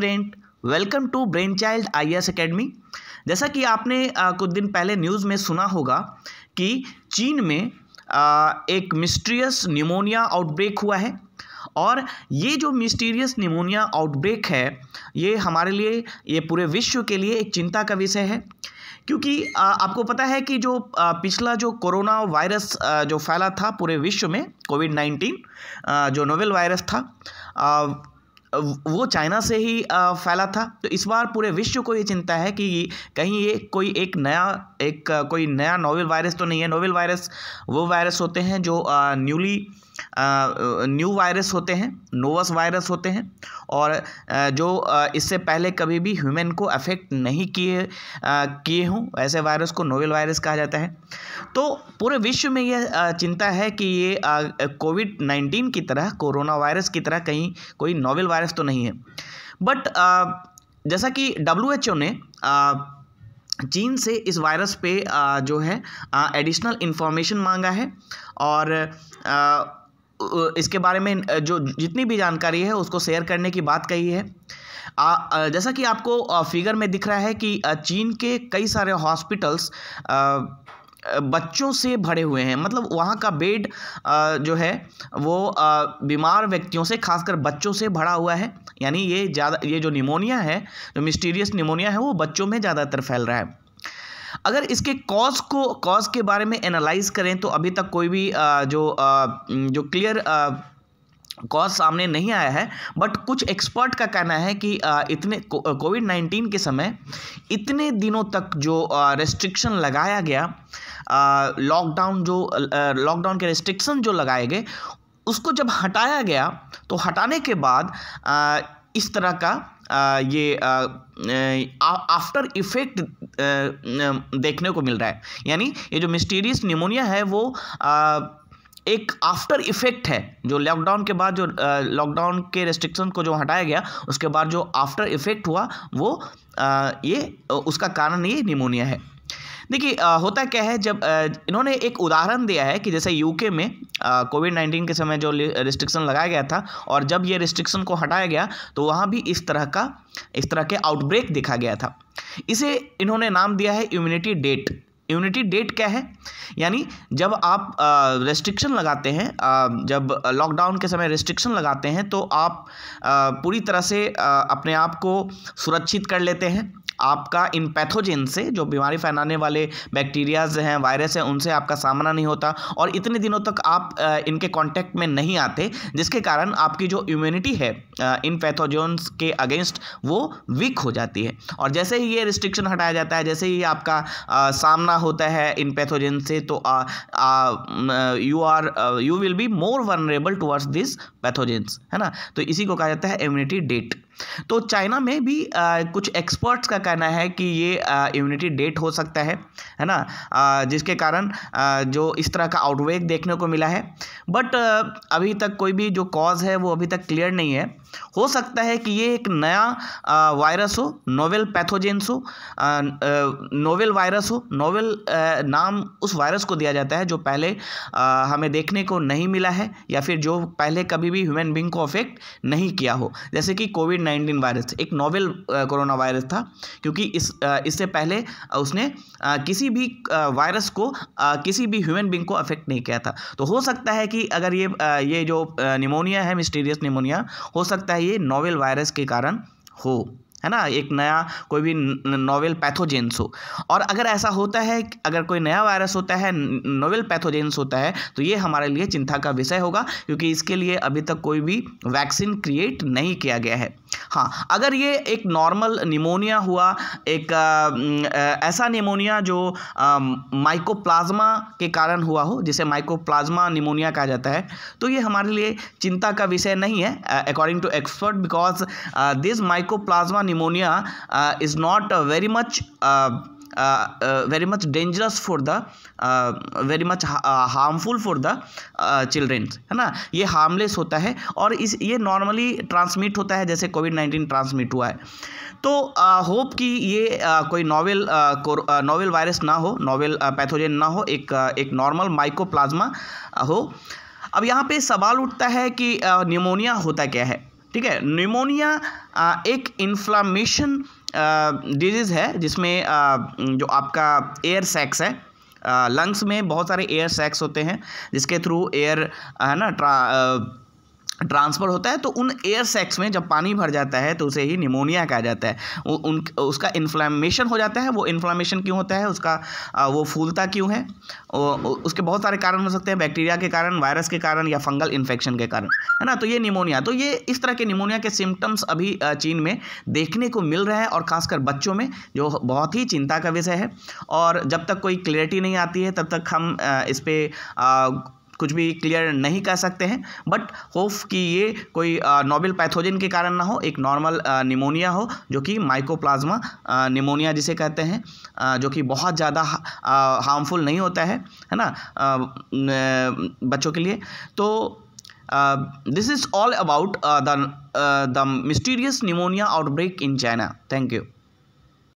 student welcome to brain child I S academy जैसा कि आपने आ, कुछ दिन पहले न्यूज़ में सुना होगा कि चीन में आ, एक मिस्ट्रियस निमोनिया आउटब्रेक हुआ है और ये जो मिस्टीरियस निमोनिया आउटब्रेक है ये हमारे लिए ये पूरे विश्व के लिए एक चिंता का विषय है क्योंकि आपको पता है कि जो पिछला जो कोरोना वायरस जो फैला था पूरे विश्व में कोविड नाइन्टीन जो नोवेल वायरस था वो चाइना से ही फैला था तो इस बार पूरे विश्व को ये चिंता है कि कहीं ये कोई एक नया एक कोई नया नोवेल वायरस तो नहीं है नोवेल वायरस वो वायरस होते हैं जो न्यूली न्यू वायरस होते हैं नोवस वायरस होते हैं और जो इससे पहले कभी भी ह्यूमन को अफेक्ट नहीं किए किए हों ऐसे वायरस को नोवेल वायरस कहा जाता है तो पूरे विश्व में यह चिंता है कि ये कोविड नाइन्टीन की तरह कोरोना वायरस की तरह कहीं कोई नोवेल वायरस तो नहीं है बट जैसा कि डब्ल्यू एच ओ ने चीन से इस वायरस पे जो है एडिशनल इन्फॉर्मेशन मांगा है और इसके बारे में जो जितनी भी जानकारी है उसको शेयर करने की बात कही है आ, जैसा कि आपको फिगर में दिख रहा है कि चीन के कई सारे हॉस्पिटल्स बच्चों से भरे हुए हैं मतलब वहाँ का बेड जो है वो बीमार व्यक्तियों से खासकर बच्चों से भरा हुआ है यानी ये ज़्यादा ये जो निमोनिया है जो मिस्टीरियस निमोनिया है वो बच्चों में ज़्यादातर फैल रहा है अगर इसके कॉज को कॉज के बारे में एनालाइज करें तो अभी तक कोई भी जो जो क्लियर कॉज सामने नहीं आया है बट कुछ एक्सपर्ट का कहना है कि इतने कोविड नाइन्टीन के समय इतने दिनों तक जो रेस्ट्रिक्शन लगाया गया लॉकडाउन जो लॉकडाउन के रेस्ट्रिक्शन जो लगाए गए उसको जब हटाया गया तो हटाने के बाद इस तरह का ये आफ्टर इफेक्ट देखने को मिल रहा है यानी ये जो मिस्टीरियस निमोनिया है वो एक आफ्टर इफेक्ट है जो लॉकडाउन के बाद जो लॉकडाउन के रेस्ट्रिक्शन को जो हटाया गया उसके बाद जो आफ्टर इफेक्ट हुआ वो ये उसका कारण ये निमोनिया है देखिए होता क्या है जब इन्होंने एक उदाहरण दिया है कि जैसे यूके में कोविड नाइन्टीन के समय जो रिस्ट्रिक्शन लगाया गया था और जब ये रिस्ट्रिक्शन को हटाया गया तो वहाँ भी इस तरह का इस तरह के आउटब्रेक देखा गया था इसे इन्होंने नाम दिया है इम्यूनिटी डेट इम्यूनिटी डेट क्या है यानी जब आप रेस्ट्रिक्शन लगाते हैं आ, जब लॉकडाउन के समय रेस्ट्रिक्शन लगाते हैं तो आप आ, पूरी तरह से आ, अपने आप को सुरक्षित कर लेते हैं आपका इन पैथोजेन से जो बीमारी फैलाने वाले बैक्टीरियाज हैं वायरस हैं उनसे आपका सामना नहीं होता और इतने दिनों तक आप इनके कांटेक्ट में नहीं आते जिसके कारण आपकी जो इम्यूनिटी है इन पैथोजन्स के अगेंस्ट वो वीक हो जाती है और जैसे ही ये रिस्ट्रिक्शन हटाया जाता है जैसे ही आपका आ, सामना होता है इन पैथोजेन से तो you are you will be more vulnerable towards this pathogens है ना तो इसी को कहा जाता है इम्यूनिटी डेट तो चाइना में भी आ, कुछ एक्सपर्ट्स का कहना है कि ये इम्यूनिटी डेट हो सकता है है ना जिसके कारण जो इस तरह का आउटवेक देखने को मिला है बट uh, अभी तक कोई भी जो कॉज है वो अभी तक क्लियर नहीं है हो सकता है कि ये एक नया वायरस हो नोवेल पैथोजेंस हो नोवेल वायरस हो नोवेल नाम उस वायरस को दिया जाता है जो पहले हमें देखने को नहीं मिला है या फिर जो पहले कभी भी ह्यूमन बींग को अफेक्ट नहीं किया हो जैसे कि कोविड नाइन्टीन वायरस एक नोवेल कोरोना वायरस था क्योंकि इस इससे पहले उसने किसी भी वायरस को किसी भी ह्यूमन बींग को अफेक्ट नहीं किया था तो हो सकता है कि कि अगर ये ये जो निमोनिया है मिस्टीरियस निमोनिया हो सकता है ये नोवेल वायरस के कारण हो है ना एक नया कोई भी नोवेल पैथोजेंस हो और अगर ऐसा होता है अगर कोई नया वायरस होता है नोवेल पैथोजेंस होता है तो ये हमारे लिए चिंता का विषय होगा क्योंकि इसके लिए अभी तक कोई भी वैक्सीन क्रिएट नहीं किया गया है हाँ अगर ये एक नॉर्मल निमोनिया हुआ एक आ, ऐसा निमोनिया जो माइकोप्लाज्मा के कारण हुआ हो जिसे माइकोप्लाज्मा निमोनिया कहा जाता है तो ये हमारे लिए चिंता का विषय नहीं है according to expert because this mycoplasma pneumonia is not very much Uh, uh, very much dangerous for the uh, very much harmful for the children है ना ये harmless होता है और इस ये normally transmit होता है जैसे कोविड नाइन्टीन ट्रांसमिट हुआ है तो होप कि ये आ, कोई नोवेल नोवेल वायरस ना हो नोवेल पैथोजन ना हो एक आ, एक नॉर्मल माइकोप्लाज्मा हो अब यहाँ पे सवाल उठता है कि न्यूमोनिया होता क्या है ठीक है न्यूमोनिया एक इन्फ्लामेशन डिजीज़ है जिसमें जो आपका एयर सेक्स है लंग्स में बहुत सारे एयर सैक्स होते हैं जिसके थ्रू एयर है ना ट्रा ट्रांसफ़र होता है तो उन एयर सेक्स में जब पानी भर जाता है तो उसे ही निमोनिया कहा जाता है उन उसका इन्फ्लामेशन हो जाता है वो इन्फ्लामेशन क्यों होता है उसका वो फूलता क्यों है उसके बहुत सारे कारण हो सकते हैं बैक्टीरिया के कारण वायरस के कारण या फंगल इन्फेक्शन के कारण है ना तो ये निमोनिया तो ये इस तरह के निमोनिया के सिम्टम्स अभी चीन में देखने को मिल रहे हैं और खासकर बच्चों में जो बहुत ही चिंता का विषय है और जब तक कोई क्लियरिटी नहीं आती है तब तक हम इस पर कुछ भी क्लियर नहीं कह सकते हैं बट होप कि ये कोई नॉबल पैथोजन के कारण ना हो एक नॉर्मल निमोनिया हो जो कि माइकोप्लाज्मा निमोनिया जिसे कहते हैं जो कि बहुत ज़्यादा हार्मफुल नहीं होता है है ना बच्चों के लिए तो this is all about the the mysterious pneumonia outbreak in China thank you